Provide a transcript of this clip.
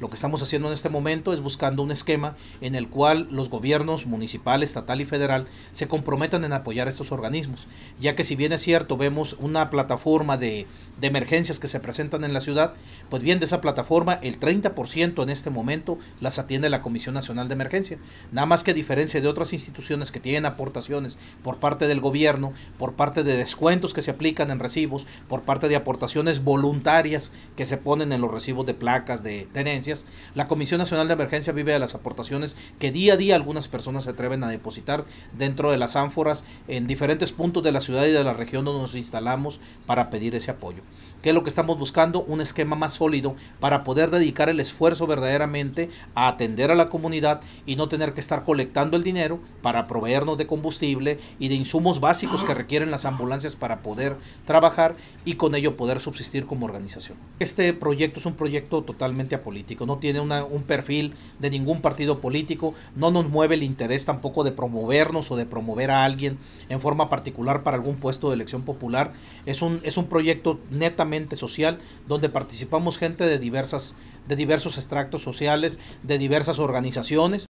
Lo que estamos haciendo en este momento es buscando un esquema en el cual los gobiernos municipal, estatal y federal se comprometan en apoyar estos organismos, ya que si bien es cierto, vemos una plataforma de, de emergencias que se presentan en la ciudad, pues bien, de esa plataforma el 30% en este momento las atiende la Comisión Nacional de Emergencia. Nada más que a diferencia de otras instituciones que tienen aportaciones por parte del gobierno, por parte de descuentos que se aplican en recibos, por parte de aportaciones voluntarias que se ponen en los recibos de placas de tenencia, la Comisión Nacional de Emergencia vive de las aportaciones que día a día algunas personas se atreven a depositar dentro de las ánforas en diferentes puntos de la ciudad y de la región donde nos instalamos para pedir ese apoyo. ¿Qué es lo que estamos buscando? Un esquema más sólido para poder dedicar el esfuerzo verdaderamente a atender a la comunidad y no tener que estar colectando el dinero para proveernos de combustible y de insumos básicos que requieren las ambulancias para poder trabajar y con ello poder subsistir como organización. Este proyecto es un proyecto totalmente apolítico no tiene un perfil de ningún partido político, no nos mueve el interés tampoco de promovernos o de promover a alguien en forma particular para algún puesto de elección popular. Es un, es un proyecto netamente social donde participamos gente de, diversas, de diversos extractos sociales, de diversas organizaciones.